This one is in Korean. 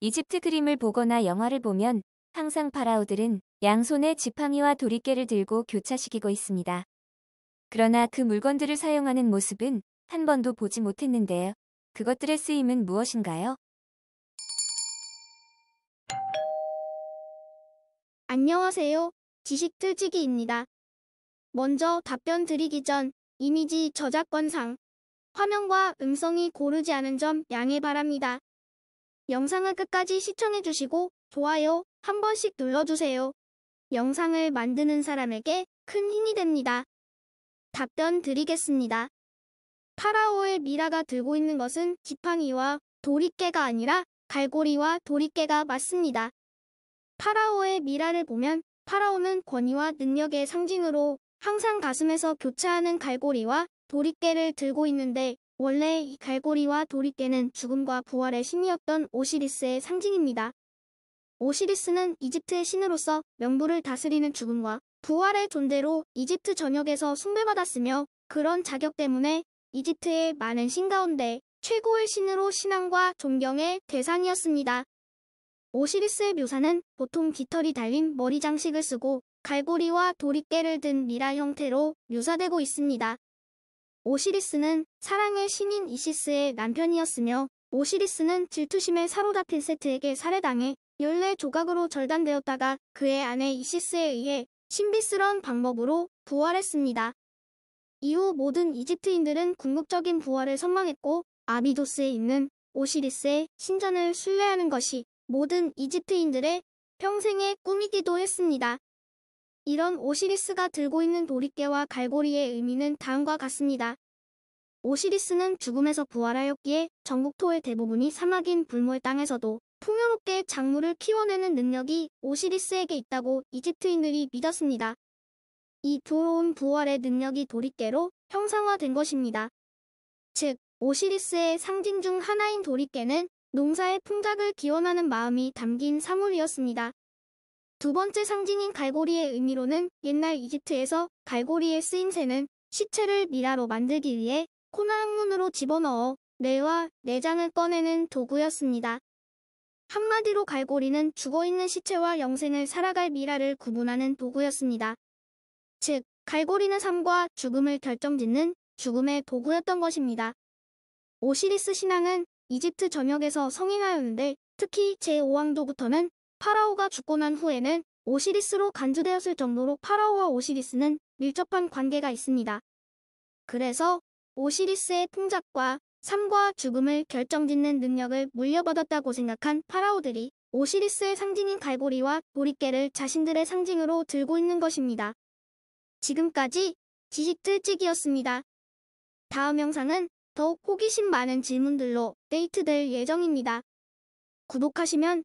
이집트 그림을 보거나 영화를 보면 항상 파라오들은 양손에 지팡이와 도리깨를 들고 교차시키고 있습니다. 그러나 그 물건들을 사용하는 모습은 한 번도 보지 못했는데요. 그것들의 쓰임은 무엇인가요? 안녕하세요. 지식틀지기입니다. 먼저 답변 드리기 전 이미지 저작권상 화면과 음성이 고르지 않은 점 양해 바랍니다. 영상을 끝까지 시청해주시고 좋아요 한 번씩 눌러주세요. 영상을 만드는 사람에게 큰 힘이 됩니다. 답변 드리겠습니다. 파라오의 미라가 들고 있는 것은 지팡이와 도리깨가 아니라 갈고리와 도리깨가 맞습니다. 파라오의 미라를 보면 파라오는 권위와 능력의 상징으로 항상 가슴에서 교차하는 갈고리와 도리깨를 들고 있는데 원래 이 갈고리와 도리깨는 죽음과 부활의 신이었던 오시리스의 상징입니다. 오시리스는 이집트의 신으로서 명부를 다스리는 죽음과 부활의 존재로 이집트 전역에서 숭배받았으며 그런 자격 때문에 이집트의 많은 신 가운데 최고의 신으로 신앙과 존경의 대상이었습니다. 오시리스의 묘사는 보통 깃털이 달린 머리 장식을 쓰고 갈고리와 도리깨를 든 미라 형태로 묘사되고 있습니다. 오시리스는 사랑의 신인 이시스의 남편이었으며 오시리스는 질투심에 사로잡힌 세트에게 살해당해 14조각으로 절단되었다가 그의 아내 이시스에 의해 신비스러운 방법으로 부활했습니다. 이후 모든 이집트인들은 궁극적인 부활을 선망했고 아비도스에 있는 오시리스의 신전을 신뢰하는 것이 모든 이집트인들의 평생의 꿈이기도 했습니다. 이런 오시리스가 들고 있는 도리깨와 갈고리의 의미는 다음과 같습니다. 오시리스는 죽음에서 부활하였기에 전국토의 대부분이 사막인 불모의 땅에서도 풍요롭게 작물을 키워내는 능력이 오시리스에게 있다고 이집트인들이 믿었습니다. 이 두려운 부활의 능력이 도리깨로 형상화된 것입니다. 즉, 오시리스의 상징 중 하나인 도리깨는 농사의 풍작을 기원하는 마음이 담긴 사물이었습니다. 두 번째 상징인 갈고리의 의미로는 옛날 이집트에서 갈고리의 쓰인새는 시체를 미라로 만들기 위해 코나 항문으로 집어넣어 뇌와 내장을 꺼내는 도구였습니다. 한마디로 갈고리는 죽어있는 시체와 영생을 살아갈 미라를 구분하는 도구였습니다. 즉, 갈고리는 삶과 죽음을 결정짓는 죽음의 도구였던 것입니다. 오시리스 신앙은 이집트 전역에서 성행하였는데 특히 제5왕조부터는 파라오가 죽고 난 후에는 오시리스로 간주되었을 정도로 파라오와 오시리스는 밀접한 관계가 있습니다. 그래서 오시리스의 통작과 삶과 죽음을 결정짓는 능력을 물려받았다고 생각한 파라오들이 오시리스의 상징인 갈고리와 보리깨를 자신들의 상징으로 들고 있는 것입니다. 지금까지 지식들찍이었습니다. 다음 영상은 더욱 호기심 많은 질문들로 데이트될 예정입니다. 구독하시면